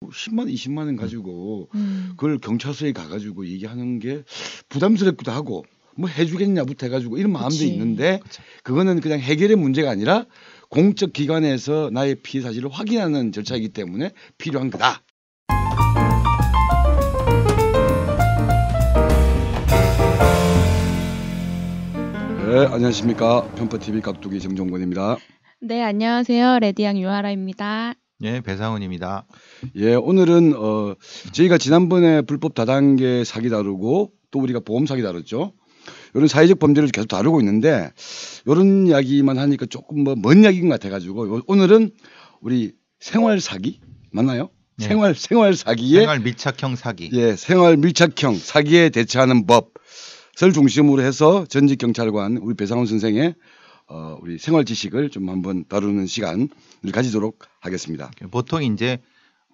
10만 20만 원 가지고 음. 그걸 경찰서에 가가지고 얘기하는 게 부담스럽기도 하고 뭐 해주겠냐부터 해가지고 이런 마음도 그치. 있는데 그거는 그냥 해결의 문제가 아니라 공적 기관에서 나의 피해 사실을 확인하는 절차이기 때문에 필요한 거다. 네, 안녕하십니까. 편파TV 깍두기 정종권입니다. 네, 안녕하세요. 레디앙 유하라입니다. 예, 배상훈입니다. 예, 오늘은 어, 저희가 지난번에 불법 다단계 사기 다루고 또 우리가 보험 사기 다뤘죠. 이런 사회적 범죄를 계속 다루고 있는데 이런 이야기만 하니까 조금 뭐먼 이야기인 것 같아가지고 오늘은 우리 생활 사기 맞나요? 예. 생활 생활 사기에 생활 밀착형 사기. 예, 생활 밀착형 사기에 대처하는 법을 중심으로 해서 전직 경찰관 우리 배상훈 선생의 어, 우리 생활 지식을 좀 한번 다루는 시간을 가지도록 하겠습니다. 보통 이제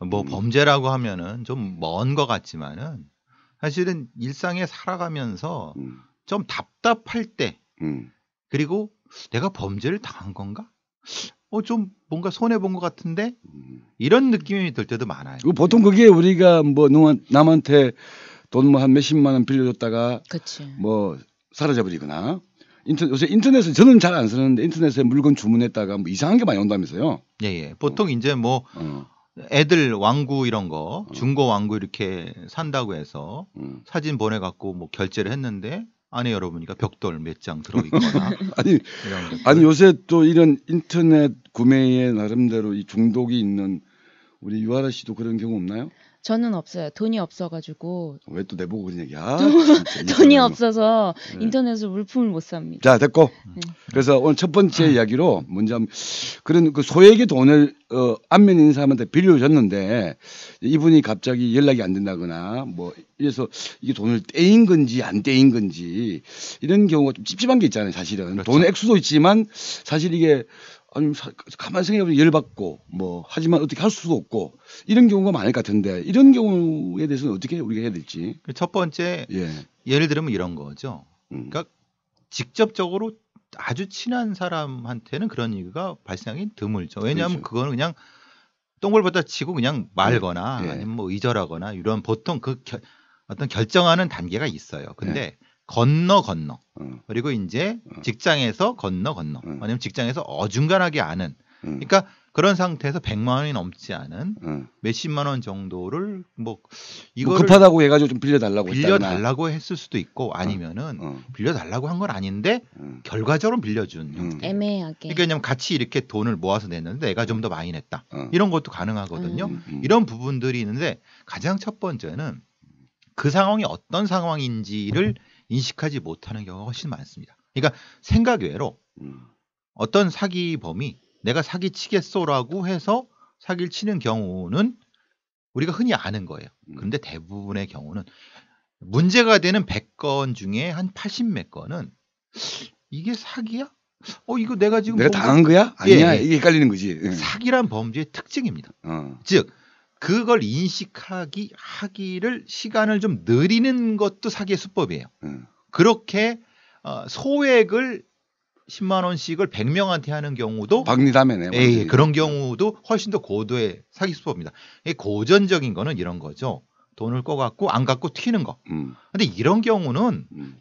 뭐 음. 범죄라고 하면은 좀 먼 것 같지만은 사실은 일상에 살아가면서 음. 좀 답답할 때 음. 그리고 내가 범죄를 당한 건가? 어, 좀 뭔가 손해 본것 같은데 음. 이런 느낌이 들 때도 많아요. 그 보통 그게 우리가 뭐 남한테 돈 뭐 한 몇십만 원 빌려줬다가 그치. 뭐 사라져버리거나 인터넷 요새 인터넷은 저는 잘 안 쓰는데 인터넷에 물건 주문했다가 뭐 이상한 게 많이 온다면서요? 예, 예. 보통 어. 이제 뭐 어. 애들 왕구 이런 거 어. 중고 왕구 이렇게 산다고 해서 음. 사진 보내갖고 뭐 결제를 했는데 안에 열어보니까 벽돌 몇 장 들어있거나 아니 아니 요새 또 이런 인터넷 구매에 나름대로 이 중독이 있는 우리 유아라 씨도 그런 경우 없나요? 저는 없어요. 돈이 없어가지고. 왜 또 내보고 그런 얘기야? 돈이 없어서 네. 인터넷으로 물품을 못 삽니다. 자 됐고. 네. 그래서 오늘 첫 번째 이야기로 먼저 그런 그 소액의 돈을 어, 안면 있는 사람한테 빌려줬는데 이분이 갑자기 연락이 안 된다거나 뭐 이래서 이게 돈을 떼인 건지 안 떼인 건지 이런 경우가 좀 찝찝한 게 있잖아요. 사실은 그렇죠. 돈 액수도 있지만 사실 이게 아니면 가만히 생각해보면 열받고 뭐 하지만 어떻게 할 수도 없고 이런 경우가 많을 것 같은데 이런 경우에 대해서는 어떻게 우리가 해야 될지 그 첫 번째 예. 예를 들면 이런 거죠 음. 그러니까 직접적으로 아주 친한 사람한테는 그런 얘기가 발생하기 드물죠 왜냐하면 그렇죠. 그거는 그냥 똥볼보다 치고 그냥 말거나 예. 아니면 뭐의절하거나 이런 보통 그 결, 어떤 결정하는 단계가 있어요 근데 예. 건너 건너 음. 그리고 이제 직장에서 건너 건너 아니면 직장에서 어중간하게 아는 그러니까 그런 상태에서 100만 원이 넘지 않은 몇십만 원 정도를 뭐 이거 뭐 급하다고 해가지고 좀 빌려달라고 빌려달라고 했을 수도 있고 아니면은 어. 어. 빌려달라고 한 건 아닌데 결과적으로 빌려준 형태 애매하게 그러니까 냐면 같이 이렇게 돈을 모아서 냈는데 내가 좀 더 많이 냈다 어. 이런 것도 가능하거든요 이런 부분들이 있는데 가장 첫 번째는 그 상황이 어떤 상황인지를 음. 인식하지 못하는 경우가 훨씬 많습니다. 그러니까 생각 외로 음. 어떤 사기범이 내가 사기치겠소라고 해서 사기를 치는 경우는 우리가 흔히 아는 거예요. 그런데 음. 대부분의 경우는 문제가 되는 100건 중에 한 80몇 건은 이게 사기야? 어 이거 내가 지금 내가 범죄... 당한 거야? 예, 아니야 예, 예. 이게 헷갈리는 거지. 예. 사기란 범죄의 특징입니다. 어. 즉 그걸 인식하기 하기를 시간을 좀 느리는 것도 사기의 수법이에요. 음. 그렇게 어, 소액을 10만 원씩을 100명한테 하는 경우도 박리담에네. 예, 예 그런 경우도 훨씬 더 고도의 사기 수법입니다. 고전적인 거는 이런 거죠. 돈을 꺼갖고 안 갖고 튀는 거. 음. 근데 이런 경우는 음.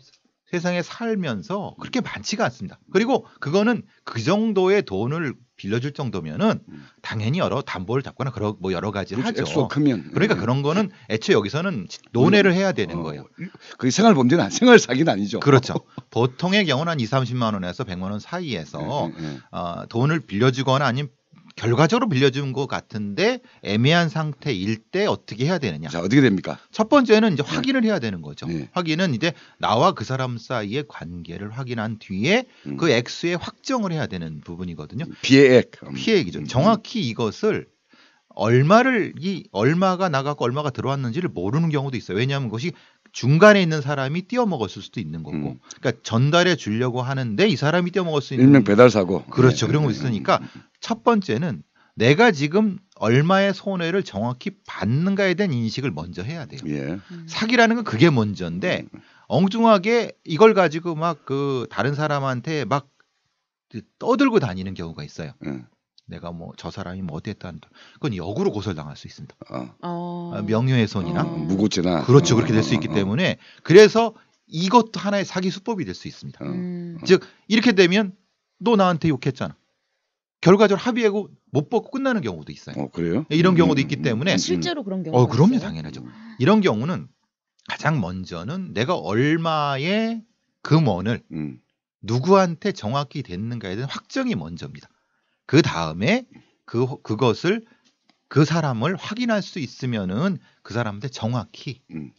세상에 살면서 그렇게 음. 많지가 않습니다. 그리고 그거는 그 정도의 돈을 빌려줄 정도면은 음. 당연히 여러 담보를 잡거나 그러, 뭐 여러 가지를 그렇죠. 하죠. 크면. 그러니까 네. 그런 거는 애초에 여기서는 논의를 음. 해야 되는 어, 거예요. 그게 생활 범죄는 생활 사기는 아니죠. 그렇죠. 보통의 경우는 한 2, 30만 원에서 100만 원 사이에서 네, 네, 어, 돈을 빌려주거나 아니면 결과적으로 빌려준 것 같은데 애매한 상태일 때 어떻게 해야 되느냐? 자 어떻게 됩니까? 첫 번째는 이제 네. 확인을 해야 되는 거죠. 네. 확인은 이제 나와 그 사람 사이의 관계를 확인한 뒤에 음. 그 액수의 확정을 해야 되는 부분이거든요. 피해액 음. 피해액이죠. 음. 정확히 이것을 얼마를 이 얼마가 나가고 얼마가 들어왔는지를 모르는 경우도 있어요. 왜냐하면 그것이 중간에 있는 사람이 뛰어먹었을 수도 있는 거고, 음. 그러니까 전달해 주려고 하는데 이 사람이 뛰어먹을 수 있는 일명 배달 사고 그렇죠 네. 그런 거 음, 있으니까 음, 음. 첫 번째는 내가 지금 얼마의 손해를 정확히 받는가에 대한 인식을 먼저 해야 돼요. 예. 사기라는 건 그게 먼저인데 엉뚱하게 이걸 가지고 막 그 다른 사람한테 막 떠들고 다니는 경우가 있어요. 음. 내가 뭐 저 사람이 뭐 어땠다 그건 역으로 고소당할 수 있습니다. 어. 어. 아, 명예훼손이나 어. 무고죄나 그렇죠 그렇게 될 수 있기 어, 어, 때문에 그래서 이것도 하나의 사기 수법이 될 수 있습니다. 음. 즉 이렇게 되면 너 나한테 욕했잖아. 결과적으로 합의하고 못 벗고 끝나는 경우도 있어요. 어, 그래요? 이런 음, 경우도 음, 있기 음. 때문에 아, 실제로 그런 경우. 어, 그럼요, 당연하죠. 이런 경우는 가장 먼저는 내가 얼마의 금원을 음. 누구한테 정확히 됐는가에 대한 확정이 먼저입니다. 그 다음에 그 그것을 그 사람을 확인할 수 있으면은 그 사람한테 정확히 음.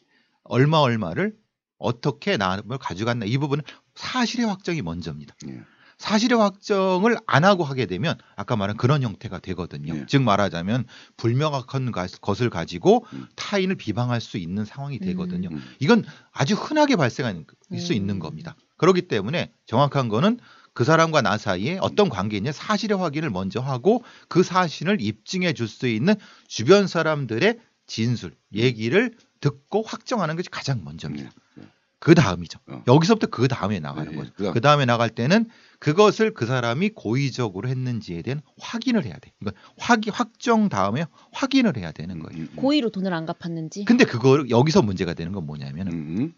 얼마 얼마를 어떻게 나를 가져갔나 이 부분은 사실의 확정이 먼저입니다. 예. 사실의 확정을 안 하고 하게 되면 아까 말한 그런 형태가 되거든요. 예. 즉 말하자면 불명확한 것을 가지고 음. 타인을 비방할 수 있는 상황이 되거든요. 음. 음. 이건 아주 흔하게 발생할 수 있는 음. 겁니다. 그렇기 때문에 정확한 거는 그 사람과 나 사이에 어떤 관계냐 사실의 확인을 먼저 하고 그 사실을 입증해 줄 수 있는 주변 사람들의 진술, 얘기를 듣고 확정하는 것이 가장 먼저입니다. 네, 네. 그 다음이죠. 어. 여기서부터 그 다음에 나가는 네, 예, 거죠. 그다음. 그 에 나갈 때는 그것을 그 사람이 고의적으로 했는지에 대한 확인을 해야 돼. 이건 확 확정 다음에 확인을 해야 되는 음, 거예요. 음, 음. 고의로 돈을 안 갚았는지. 근데 그걸 여기서 문제가 되는 건 뭐냐면 은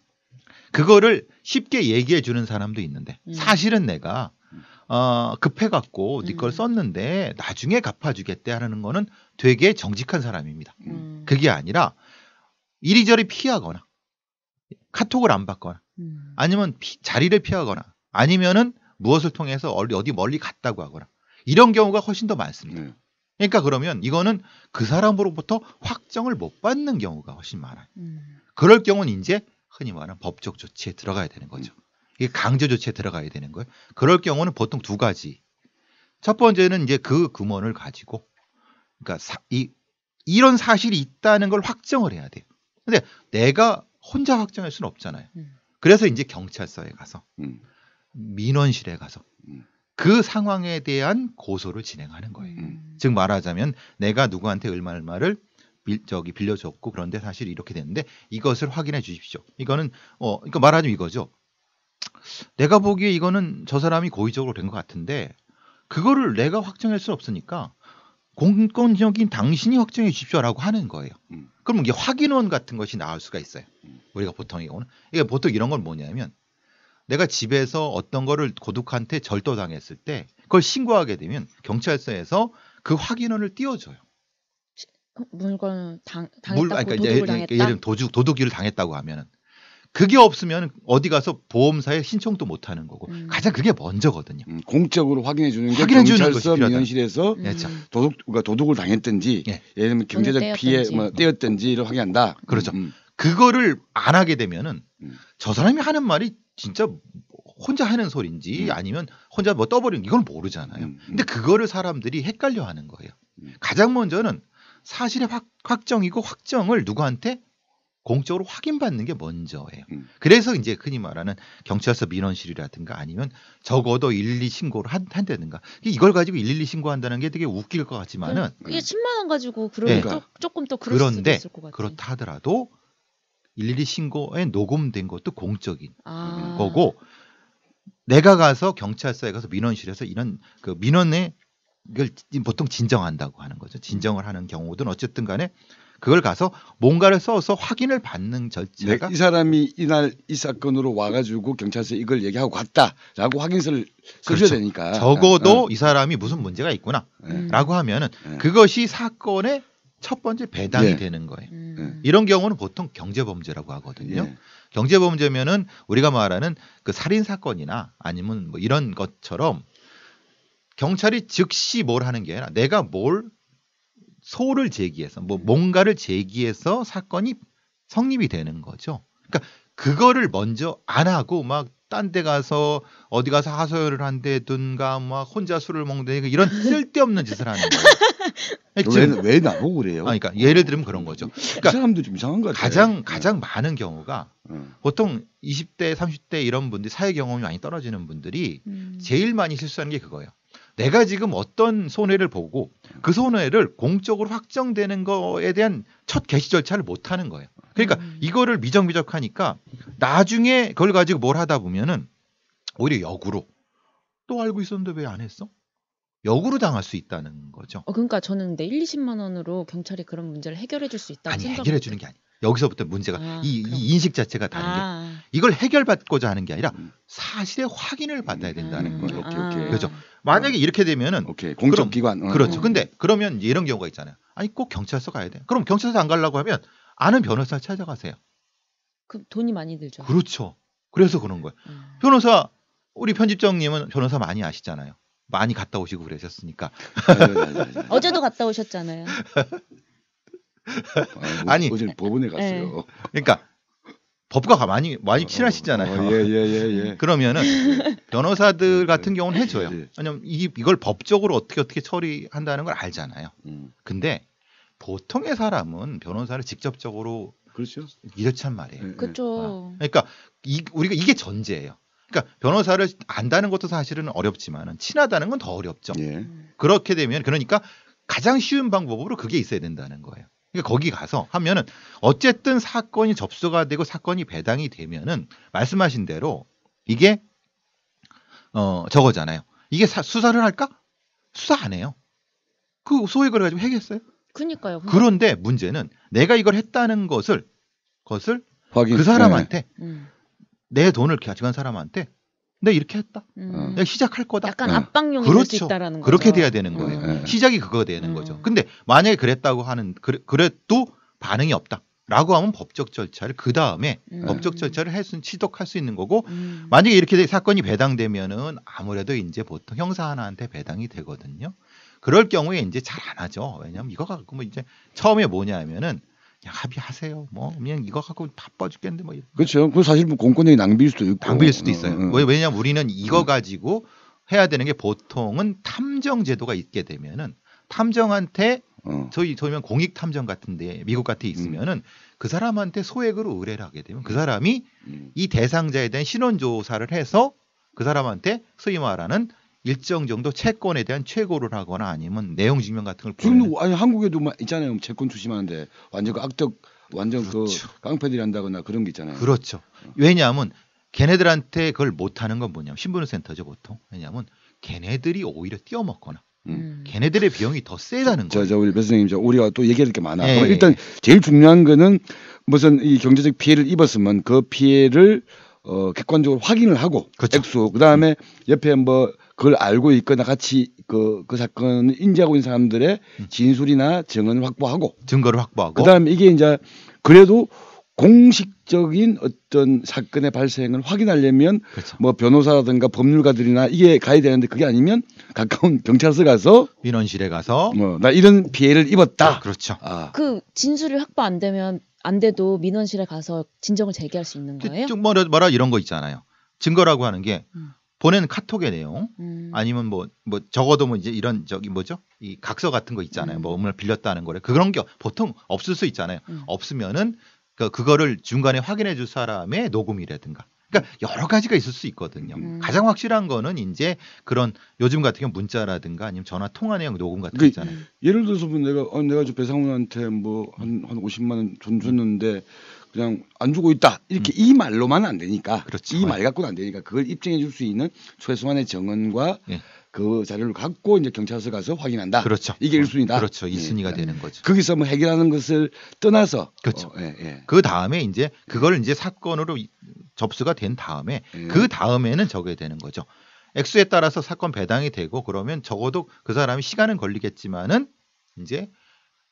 그거를 쉽게 얘기해 주는 사람도 있는데 음. 사실은 내가 음. 어, 급해갖고 니 네 네걸 음. 썼는데 나중에 갚아주겠대 하는 거는 되게 정직한 사람입니다. 음. 음. 그게 아니라 이리저리 피하거나 카톡을 안 받거나 음. 아니면 피, 자리를 피하거나 아니면은 무엇을 통해서 어디 멀리 갔다고 하거나 이런 경우가 훨씬 더 많습니다. 음. 그러니까 그러면 이거는 그 사람으로부터 확정을 못 받는 경우가 훨씬 많아요. 그럴 경우는 이제 흔히 말하는 법적 조치에 들어가야 되는 거죠. 이게 강제 조치에 들어가야 되는 거예요. 그럴 경우는 보통 두 가지. 첫 번째는 이제 그 금원을 가지고 그러니까 사, 이 이런 사실이 있다는 걸 확정을 해야 돼요. 근데 내가 혼자 확정할 수는 없잖아요. 음. 그래서 이제 경찰서에 가서 음. 민원실에 가서 음. 그 상황에 대한 고소를 진행하는 거예요. 음. 즉 말하자면 내가 누구한테 얼마 얼마를 빌, 저기 빌려줬고 그런데 사실 이렇게 됐는데 이것을 확인해 주십시오. 이거는 어 그러니까 말하자면 이거죠. 내가 보기에 이거는 저 사람이 고의적으로 된 것 같은데 그거를 내가 확정할 수 없으니까 공권적인 당신이 확정해 주십시오라고 하는 거예요. 음. 그럼 이게 확인원 같은 것이 나올 수가 있어요. 음. 우리가 보통이거는 이게 보통 이런 건 뭐냐면 내가 집에서 어떤 거를 고독한테 절도당했을 때 그걸 신고하게 되면 경찰서에서 그 확인원을 띄워줘요. 물건 당, 당했다고 물, 아, 그러니까 도둑을 예를, 당했다. 예를 들면 도둑 도둑질을 당했다고 하면은 그게 없으면 어디 가서 보험사에 신청도 못 하는 거고 음. 가장 그게 먼저거든요. 음, 공적으로 확인해 주는 게확 경찰서 민실에서 음. 그렇죠. 도둑 그러니까 도둑을 당했든지 예. 예를 들면 경제적 피해 뭐 떼었든지를 확인한다. 그렇죠. 음, 음. 그거를 안 하게 되면은 음. 저 사람이 하는 말이 진짜 혼자 하는 소리인지 아니면 혼자 뭐 떠버리는 이걸 모르잖아요. 근데 그거를 사람들이 헷갈려 하는 거예요. 가장 먼저는 사실의 확, 확정이고 확정을 누구한테 공적으로 확인받는 게 먼저예요. 음. 그래서 이제 흔히 말하는 경찰서 민원실이라든가 아니면 적어도 112 신고를 한, 한다든가 이걸 가지고 112 신고한다는 게 되게 웃길 것 같지만은 네. 그게 10만 음. 원 가지고 그러니 네. 그러니까 조금 또 그럴 그런데 수도 있을 것 같아요. 그렇다 하더라도 112 신고에 녹음된 것도 공적인 아. 거고 내가 가서 경찰서에 가서 민원실에서 이런 그민원에 이걸 보통 진정한다고 하는 거죠. 진정을 하는 경우든 어쨌든 간에 그걸 가서 뭔가를 써서 확인을 받는 절차가 네, 이 사람이 이날 이 사건으로 와가지고 경찰서에 이걸 얘기하고 갔다라고 확인서를 그렇죠. 야 되니까 적어도 어. 이 사람이 무슨 문제가 있구나라고 네. 음. 하면은 음. 그것이 사건의 첫 번째 배당이 예. 되는 거예요. 음. 이런 경우는 보통 경제범죄라고 하거든요. 예. 경제범죄면은 우리가 말하는 그 살인 사건이나 아니면 뭐 이런 것처럼 경찰이 즉시 뭘 하는 게 아니라 내가 뭘 소를 제기해서 뭐 뭔가를 제기해서 사건이 성립이 되는 거죠. 그러니까 그거를 먼저 안 하고 막 딴 데 가서 어디 가서 하소연을 한대든가 막 혼자 술을 먹는다 이런 쓸데없는 짓을 하는 거예요. 왜, 왜 나보고 그래요? 아, 그러니까 예를 들면 그런 거죠. 그러니까 사람도 좀 이상한 거 같아요. 가장 네. 가장 많은 경우가 음. 보통 20대, 30대 이런 분들 사회 경험이 많이 떨어지는 분들이 음. 제일 많이 실수하는 게 그거예요. 내가 지금 어떤 손해를 보고 그 손해를 공적으로 확정되는 거에 대한 첫 개시 절차를 못 하는 거예요. 그러니까 음. 이거를 미적미적하니까 나중에 그걸 가지고 뭘 하다 보면은 오히려 역으로 또 알고 있었는데 왜 안 했어? 역으로 당할 수 있다는 거죠. 어, 그러니까 저는 근데 1, 20만 원으로 경찰이 그런 문제를 해결해 줄 수 있다고 아니, 해결해 주는 게 아니야. 여기서부터 문제가 아, 이, 이, 인식 자체가 다른 아. 게 이걸 해결받고자 하는 게 아니라 음. 사실의 확인을 받아야 음. 된다는 거예요. 오케이, 오케이. 그렇죠. 만약에 어. 이렇게 되면은 오케이. 공적 기관. 어. 그렇죠. 근데 그러면 이런 경우가 있잖아요. 아니 꼭 경찰서 가야 돼. 그럼 경찰서 안 가려고 하면 아는 변호사 찾아가세요. 그 돈이 많이 들죠. 그렇죠. 그래서 그런 거예요. 음. 변호사 우리 편집장님은 변호사 많이 아시잖아요. 많이 갔다 오시고 그러셨으니까. 네, 네, 네, 어제도 갔다 오셨잖아요. 아니 어제 법원에 네. 갔어요. 그러니까 법과 가만히 많이 친하시잖아요. 어, 어, 예, 예, 예, 예, 그러면은 변호사들 네, 네. 같은 경우는 해줘요. 예, 예. 왜냐면 이 이걸 법적으로 어떻게 어떻게 처리한다는 걸 알잖아요. 음. 근데 보통의 사람은 변호사를 직접적으로 그렇죠. 이렇단 말이에요. 그렇죠. 아. 그러니까 이, 우리가 이게 전제예요. 그러니까 변호사를 안다는 것도 사실은 어렵지만은 친하다는 건 더 어렵죠. 음. 그렇게 되면 그러니까 가장 쉬운 방법으로 그게 있어야 된다는 거예요. 그러니까 거기 가서 하면은 어쨌든 사건이 접수가 되고 사건이 배당이 되면은 말씀하신 대로 이게 어 저거잖아요. 이게 사, 수사를 할까? 수사 안 해요. 그소위그래 가지고 해겠어요? 그니까요. 그런데 문제는 내가 이걸 했다는 것을 것을 확인, 그 사람한테 네. 음. 내 돈을 가져간 사람한테 근데 네, 이렇게 했다. 음. 어, 내가 시작할 거다. 약간 네. 압박용이 그렇죠. 수 있다라는 거죠. 그렇게 돼야 되는 음. 거예요. 음. 시작이 그거 되는 음. 거죠. 근데 만약에 그랬다고 하는 그래, 그래도 반응이 없다. 라고 하면 법적 절차를 그 다음에 음. 법적 절차를 할 수, 취득할 수 있는 거고 음. 만약에 이렇게 사건이 배당되면은 아무래도 이제 보통 형사 하나한테 배당이 되거든요. 그럴 경우에 이제 잘 안 하죠. 왜냐하면 이거 가고뭐 이제 처음에 뭐냐면은 그냥 합의하세요. 뭐 그냥 이거 갖고 바빠 죽겠는데 뭐. 그렇죠. 그 사실 뭐 공권력이 낭비일 수도 있고. 낭비일 수도 어, 있어요. 어, 어. 왜 어, 왜냐 우리는 이거 음. 가지고 해야 되는 게 보통은 탐정 제도가 있게 되면은 탐정한테 어. 저희 저희면 공익 탐정 같은데 미국 같은 데 음. 있으면은 그 사람한테 소액으로 의뢰를 하게 되면 그 사람이 음. 이 대상자에 대한 신원 조사를 해서 그 사람한테 소위 말하는 일정 정도 채권에 대한 최고를 하거나 아니면 내용 증명 같은 걸 지금 는 아니 한국에도 막 있잖아요. 채권 조심하는데 완전 그 악덕 완전 그 그렇죠 깡패들이 한다거나 그런 게 있잖아요. 그렇죠. 왜냐하면 걔네들한테 그걸 못하는 건 뭐냐면 신분센터죠 보통. 왜냐하면 걔네들이 오히려 뛰어먹거나 음. 음. 걔네들의 비용이 더 세다는 저, 거예요. 저 우리 배 선생님 저 우리가 또 얘기할 게 많아. 예, 그럼 예. 일단 제일 중요한 거는 무슨 이 경제적 피해를 입었으면 그 피해를 어, 객관적으로 확인을 하고 그렇죠. 액수 그다음에 옆에 뭐 그걸 알고 있거나 같이 그, 그 사건을 인지하고 있는 사람들의 음. 진술이나 증언을 확보하고 증거를 확보하고 그다음에 이게 이제 그래도 공식적인 어떤 사건의 발생을 확인하려면 그렇죠. 뭐 변호사라든가 법률가들이나 이게 가야 되는데 그게 아니면 가까운 경찰서 가서 민원실에 가서 뭐 나 이런 피해를 입었다. 그렇죠. 아. 그 진술이 확보 안 되면 안 돼도 민원실에 가서 진정을 제기할 수 있는 거예요? 쭉 말하라 이런 거 있잖아요. 증거라고 하는 게 음. 보낸 카톡의 내용 음. 아니면 뭐뭐 뭐 적어도 뭐 이제 이런 저기 뭐죠 이 각서 같은 거 있잖아요. 음. 뭐 음을 빌렸다는 거래 그런 게 보통 없을 수 있잖아요. 음. 없으면은 그 그거를 중간에 확인해 줄 사람의 녹음이라든가 그러니까 여러 가지가 있을 수 있거든요. 음. 가장 확실한 거는 이제 그런 요즘 같은 경우 문자라든가 아니면 전화 통화 내용 녹음 같은 거 그러니까 있잖아요. 예를 들어서 뭐 내가 어, 내가 배상훈한테 뭐한한 한 50만 원 돈 줬는데 그냥 안 주고 있다 이렇게 음. 이 말로만 안 되니까 그렇죠. 이말 예. 갖고는 안 되니까 그걸 입증해 줄 수 있는 최소한의 증언과 예. 그 자료를 갖고 이제 경찰서 가서 확인한다. 그렇죠. 이게 1순위다. 어, 그렇죠. 2순위가 예, 예. 되는 거죠. 거기서 뭐 해결하는 것을 떠나서 그렇죠. 어, 예, 예. 그 다음에 이제 그걸 예. 이제 사건으로 접수가 된 다음에 예. 그 다음에는 적어야 되는 거죠. 액수에 따라서 사건 배당이 되고 그러면 적어도 그 사람이 시간은 걸리겠지만은 이제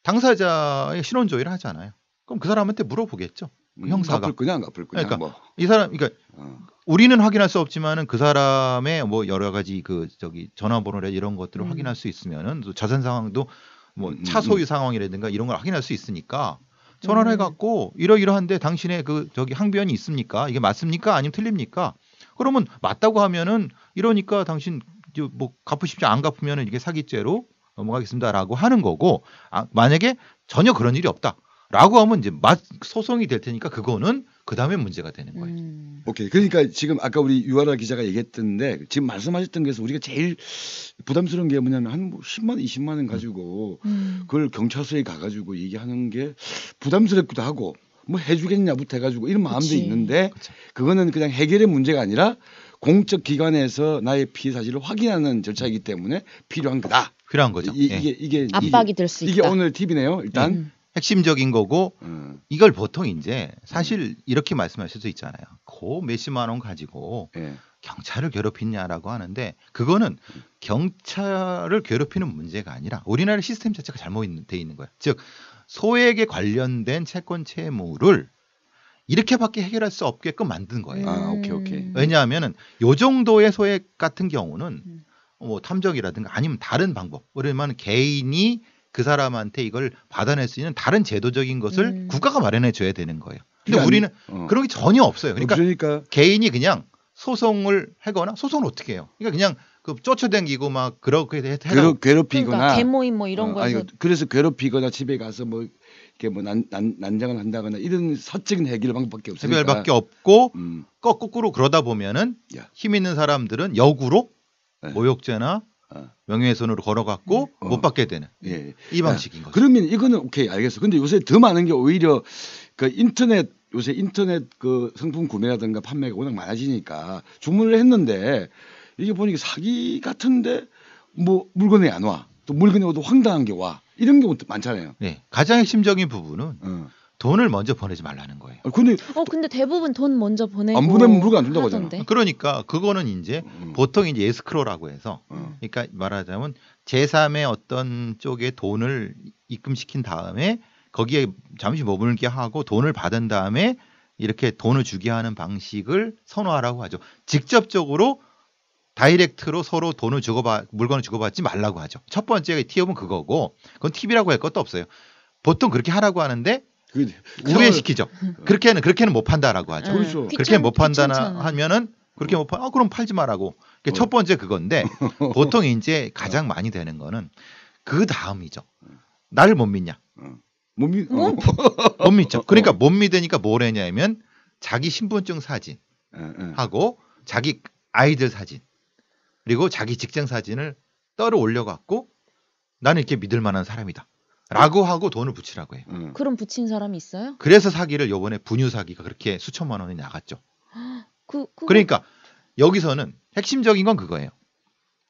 당사자의 신원 조회를 하잖아요. 그럼 그 사람한테 물어보겠죠. 그 형사가 갚을 거냐 안 갚을 거냐 그러니까 뭐. 이 사람 그러니까 어. 우리는 확인할 수 없지만은 그 사람의 뭐 여러 가지 그 저기 전화번호나 이런 것들을 음. 확인할 수 있으면은 또 자산 상황도 뭐차 음, 음, 소유 상황이라든가 이런 걸 확인할 수 있으니까 전화를 해갖고 이러이러한데 당신의 그 저기 항변이 있습니까? 이게 맞습니까? 아니면 틀립니까? 그러면 맞다고 하면은 이러니까 당신 뭐 갚으십시오 안 갚으면은 이게 사기죄로 넘어가겠습니다라고 하는 거고 아, 만약에 전혀 그런 일이 없다 라고 하면 이제 맞 소송이 될 테니까 그거는 그 다음에 문제가 되는 거예요. 음. 오케이. 그러니까 지금 아까 우리 유하라 기자가 얘기했던데 지금 말씀하셨던 게서 우리가 제일 부담스러운 게 뭐냐면 한 10만 뭐 20만 원 가지고 음. 음. 그걸 경찰서에 가가지고 얘기하는 게 부담스럽기도 하고 뭐 해주겠냐부터 해가지고 이런 마음도 그치. 있는데 그쵸. 그거는 그냥 해결의 문제가 아니라 공적 기관에서 나의 피해 사실을 확인하는 절차이기 때문에 필요한 거다. 필요한 거죠. 이, 게 이게, 예. 이게 압박이 될 수 있다. 이게 오늘 팁이네요. 일단 음. 핵심적인 거고 음. 이걸 보통 이제 사실 이렇게 말씀하실 수 있잖아요. 고 몇십만 원 가지고 예. 경찰을 괴롭히냐라고 하는데 그거는 경찰을 괴롭히는 문제가 아니라 우리나라 시스템 자체가 잘못돼 있는 거예요. 즉 소액에 관련된 채권 채무를 이렇게밖에 해결할 수 없게끔 만든 거예요. 아, 오케이, 오케이. 음. 왜냐하면은 요 정도의 소액 같은 경우는 음. 뭐 탐정이라든가 아니면 다른 방법. 그러면 개인이 그 사람한테 이걸 받아낼 수 있는 다른 제도적인 것을 음. 국가가 마련해 줘야 되는 거예요. 근데 그러니 우리는 어. 그런 게 전혀 없어요. 그러니까, 그러니까, 개인이 그냥 소송을 하거나 소송을 어떻게 해요? 그러니까 그냥 그 쫓아댕기고 막 그렇게 해서 괴롭, 괴롭히거나 그러니까 개모임 뭐 이런 어, 거에서 아니, 그래서 괴롭히거나 집에 가서 뭐 이렇게 뭐 난, 난, 난장을 한다거나 이런 사적인 해결 방법밖에 없어요. 해결밖에 없고 음. 거꾸로 그러다 보면은 야. 힘 있는 사람들은 역으로 네. 모욕죄나 명예훼손으로 걸어갔고 어. 못 받게 되는 예. 이 방식인 예. 거죠. 그러면 이거는 오케이 알겠어. 근데 요새 더 많은 게 오히려 그 인터넷 요새 인터넷 그 상품 구매라든가 판매가 워낙 많아지니까 주문을 했는데 이게 보니까 사기 같은데 뭐 물건이 안 와. 또 물건이 오도 황당한 게 와. 이런 경우도 많잖아요. 네. 가장 핵심적인 부분은 어. 돈을 먼저 보내지 말라는 거예요. 아, 근데 어 근데 대부분 돈 먼저 보내고 안 보내면 물건 안 준다고 하던데. 하잖아. 그러니까 그거는 이제 음. 보통 이제 에스크로라고 해서 음. 그러니까 말하자면 제3의 어떤 쪽에 돈을 입금시킨 다음에 거기에 잠시 머물게 하고 돈을 받은 다음에 이렇게 돈을 주게 하는 방식을 선호하라고 하죠. 직접적으로 다이렉트로 서로 돈을 주고받 물건을 주고받지 말라고 하죠. 첫 번째 티업은 그거고 그건 팁이라고 할 것도 없어요. 보통 그렇게 하라고 하는데 그 우회시키죠. 음. 그렇게는 그렇게는 못 판다라고 하죠. 음. 그렇죠. 그렇게 못 판다나 하면은 그렇게 못 판. 아 그럼 팔지 말라고 어. 첫 번째 그건데 보통 이제 가장 많이 되는 거는 그 다음이죠. 나를 못 믿냐? 어. 못 믿. 어. 어? 못 믿죠. 그러니까 어. 못 믿으니까 뭘 했냐면 자기 신분증 사진 예, 예. 하고 자기 아이들 사진 그리고 자기 직장 사진을 떨어 올려갖고 나는 이렇게 믿을 만한 사람이다. 라고 하고 돈을 붙이라고 해요. 음. 그럼 붙인 사람이 있어요? 그래서 사기를 요번에 분유 사기가 그렇게 수천만 원이 나갔죠. 그, 그거... 그러니까 여기서는 핵심적인 건 그거예요.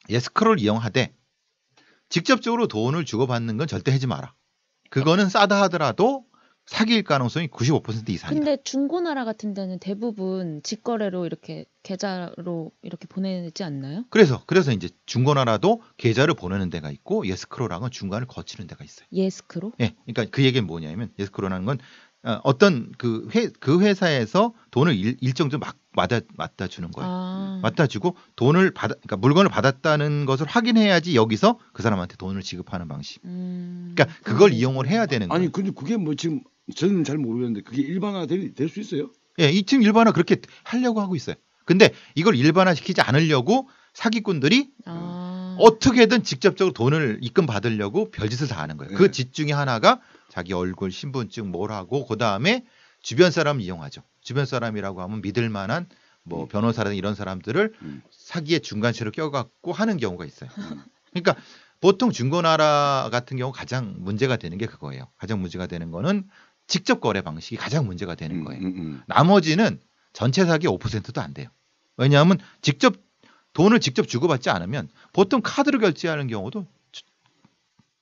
예스크롤 이용하되 직접적으로 돈을 주고받는 건 절대 하지 마라. 그거는 싸다 하더라도 사기일 가능성이 95% 이상이다. 근데 중고나라 같은 데는 대부분 직거래로 이렇게 계좌로 이렇게 보내지 않나요? 그래서 그래서 이제 중고나라도 계좌를 보내는 데가 있고 예스크로랑은 중간을 거치는 데가 있어요. 예스크로? 예. 그러니까 그 얘기는 뭐냐면 예스크로라는 건 어, 어떤 그, 회, 그 회사에서 돈을 일, 정좀 막, 맞아, 맞다 주는 거예요. 아. 맞다 주고 돈을 받아, 그러니까 물건을 받았다는 것을 확인해야지 여기서 그 사람한테 돈을 지급하는 방식. 음. 그러니까 그걸 그게... 이용을 해야 되는 거예요. 아니, 근데 그게 뭐 지금 저는 잘 모르겠는데 그게 일반화 될 수 있어요? 예, 이팀 일반화 그렇게 하려고 하고 있어요. 근데 이걸 일반화시키지 않으려고 사기꾼들이 아... 어떻게든 직접적으로 돈을 입금 받으려고 별짓을 다 하는 거예요. 그 네. 그짓 중에 하나가 자기 얼굴, 신분증 뭘 하고 그다음에 주변 사람 이용하죠. 주변 사람이라고 하면 믿을 만한 뭐 음. 변호사라든 이런 사람들을 음. 사기의 중간체로 껴갖고 하는 경우가 있어요. 음. 그러니까 보통 중고나라 같은 경우 가장 문제가 되는 게 그거예요. 가장 문제가 되는 거는 직접 거래 방식이 가장 문제가 되는 음, 거예요. 음, 음, 음. 나머지는 전체 사기 5%도 안 돼요. 왜냐하면 직접 돈을 직접 주고받지 않으면 보통 카드로 결제하는 경우도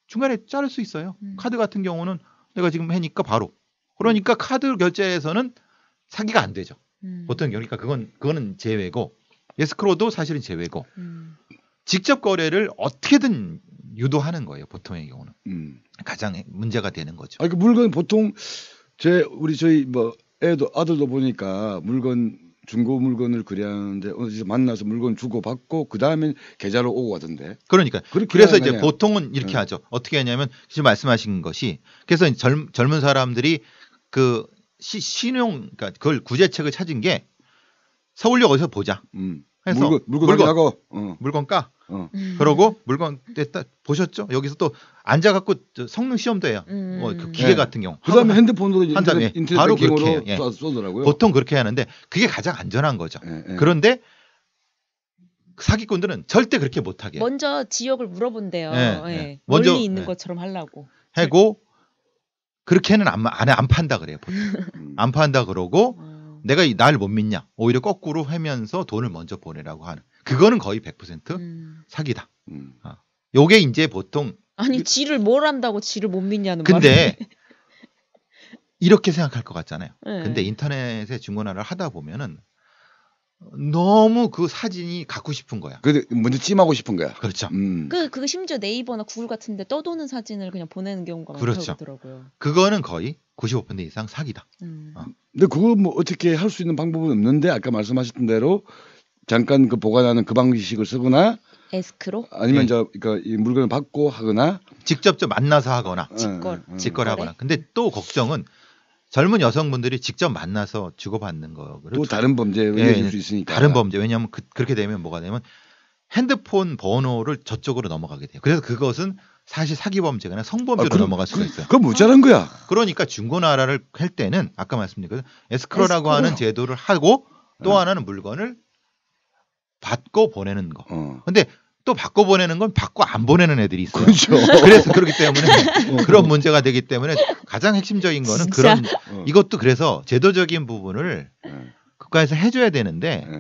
중간에 자를 수 있어요. 음. 카드 같은 경우는 내가 지금 해니까 바로. 그러니까 카드 결제에서는 사기가 안 되죠. 음. 보통 그러니까 그건 그거는 제외고 예스크로도 사실은 제외고 직접 거래를 어떻게든 유도하는 거예요. 보통의 경우는 음. 가장 문제가 되는 거죠. 아 그 물건 보통 제 우리 저희 뭐 애도 아들도 보니까 물건 중고 물건을 그리하는데 어디서 만나서 물건 주고 받고 그 다음에 계좌로 오고 가던데. 그러니까 그래서 이제 그냥. 보통은 이렇게 네. 하죠. 어떻게 하냐면 지금 말씀하신 것이 그래서 젊, 젊은 사람들이 그 시, 신용 그러니까 그걸 구제책을 찾은 게 서울역 어디서 보자. 음. 해서 물건 물건 물건, 어. 물건 까 어. 음. 그러고 물건 됐다 보셨죠? 여기서 또 앉아 갖고 성능 시험도 해요. 음. 어, 그 기계 네. 같은 경우. 그다음에 핸드폰으로 한 다음에 인터넷 바로 그렇게 예. 쏘더라고요. 보통 그렇게 하는데 그게 가장 안전한 거죠. 네, 네. 그런데 사기꾼들은 절대 그렇게 못 하게. 먼저 지역을 물어본대요. 예. 먼저 멀리 있는 것처럼 하려고. 하고 그렇게는 안, 안, 안 판다 그래요. 보통. 음. 안 판다 그러고 음. 내가 이, 날 못 믿냐 오히려 거꾸로 하면서 돈을 먼저 보내라고 하는 그거는 거의 100% 음. 사기다. 음. 어. 요게 이제 보통 아니 그 지를 뭘 안다고 지를 못 믿냐는 근데 이렇게 생각할 것 같잖아요. 네. 근데 인터넷에 중고나를 하다 보면은 너무 그 사진이 갖고 싶은 거야. 그 먼저 찜하고 싶은 거야. 그렇죠. 음. 그 그거 심지어 네이버나 구글 같은데 떠도는 사진을 그냥 보내는 경우가 그렇죠. 많더라고요. 그거는 거의 95% 이상 사기다. 음. 어. 근데 그거 뭐 어떻게 할 수 있는 방법은 없는데 아까 말씀하셨던 대로 잠깐 그 보관하는 그 방식을 쓰거나 에스크로 아니면 네. 저 그러니까 이 물건을 받고 하거나 직접 저 만나서 하거나 네, 네, 직걸 네. 직거래하거나. 근데 또 걱정은 젊은 여성분들이 직접 만나서 주고받는 거. 또 다른 범죄에 예, 의해질 예, 수 있으니까. 다른 범죄. 왜냐하면 그, 렇게 되면 뭐가 되면 핸드폰 번호를 저쪽으로 넘어가게 돼요. 그래서 그것은 사실 사기 범죄거나 성범죄로 아, 그럼, 넘어갈 수가 그, 있어요. 그건 모자란 거야. 그러니까 중고나라를 할 때는 아까 말씀드린 것 에스크로라고 에스크로. 하는 제도를 하고 또 네. 하나는 물건을 받고 보내는 거. 어. 근데 또 받고 보내는 건 받고 안 보내는 애들이 있어요. 그렇죠. 그래서 그렇기 때문에 어, 그렇죠. 그런 문제가 되기 때문에 가장 핵심적인 거는 그런 어. 이것도 그래서 제도적인 부분을 네. 국가에서 해줘야 되는데 네.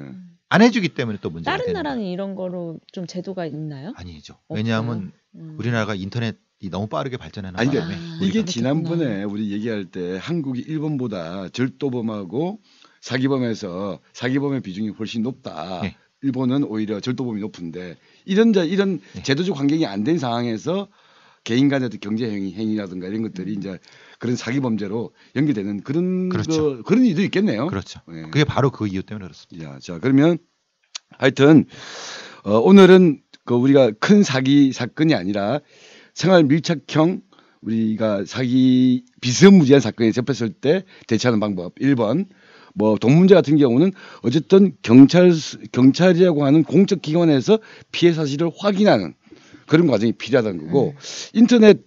안 해주기 때문에 또 문제가 다른 나라는 거예요. 이런 거로 좀 제도가 있나요? 아니죠. 왜냐하면 음. 우리나라가 인터넷 이 너무 빠르게 발전해 나가는 그러니까 아, 이게 지난번에 우리 얘기할 때 한국이 일본보다 절도범하고 사기범에서 사기범의 비중이 훨씬 높다. 네. 일본은 오히려 절도범이 높은데 이런 자 이런 네. 제도적 환경이 안 된 상황에서 개인 간의 경제 행위, 행위라든가 이런 것들이 음. 이제 그런 사기 범죄로 연결되는 그런 그렇죠. 거, 그런 일도 있겠네요. 그렇죠. 네. 그게 바로 그 이유 때문에 그렇습니다. 야, 자 그러면 하여튼 어, 오늘은 그 우리가 큰 사기 사건이 아니라 생활 밀착형 우리가 사기 비스무리한 사건에 접했을 때 대처하는 방법 1번 뭐돈문제 같은 경우는 어쨌든 경찰 경찰이라고 하는 공적 기관에서 피해 사실을 확인하는 그런 과정이 필요하다는 거고 네. 인터넷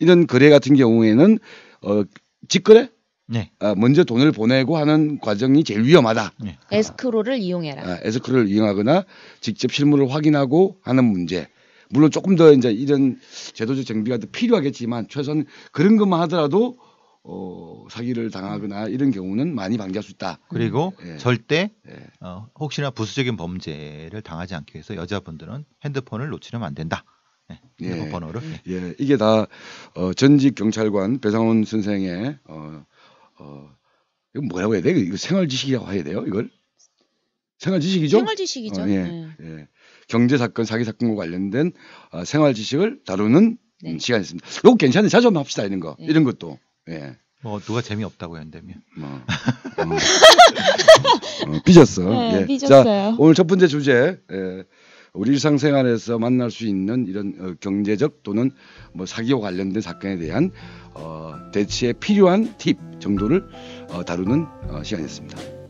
이런 거래 같은 경우에는 어 직거래 네. 아, 먼저 돈을 보내고 하는 과정이 제일 위험하다. 네. 에스크로를 이용해라. 아, 에스크로를 이용하거나 직접 실물을 확인하고 하는 문제. 물론 조금 더 이제 이런 제도적 정비가 더 필요하겠지만 최소한 그런 것만 하더라도 어, 사기를 당하거나 이런 경우는 많이 방지할 수 있다. 그리고 음, 예. 절대 예. 어, 혹시나 부수적인 범죄를 당하지 않기 위해서 여자분들은 핸드폰을 놓치면 안 된다. 예, 예. 핸 번호를. 예. 예, 이게 다 어, 전직 경찰관 배상훈 선생의 어, 어, 이거 뭐라고 해야 돼? 이거 생활 지식이라고 해야 돼요? 이걸 생활 지식이죠? 생활 지식이죠. 어, 예, 네. 예. 경제 사건, 사기 사건과 관련된 어, 생활 지식을 다루는 네. 시간이 있습니다. 요거 괜찮은데 자주 한번 합시다 이런 거. 네. 이런 것도. 예. 뭐 누가 재미없다고 한다면 뭐, 어, 삐졌어. 네, 예. 삐졌어요. 자, 오늘 첫 번째 주제. 예. 우리 일상생활에서 만날 수 있는 이런 어, 경제적 또는 뭐 사기와 관련된 사건에 대한 어, 대치에 필요한 팁 정도를 어, 다루는 어, 시간이었습니다.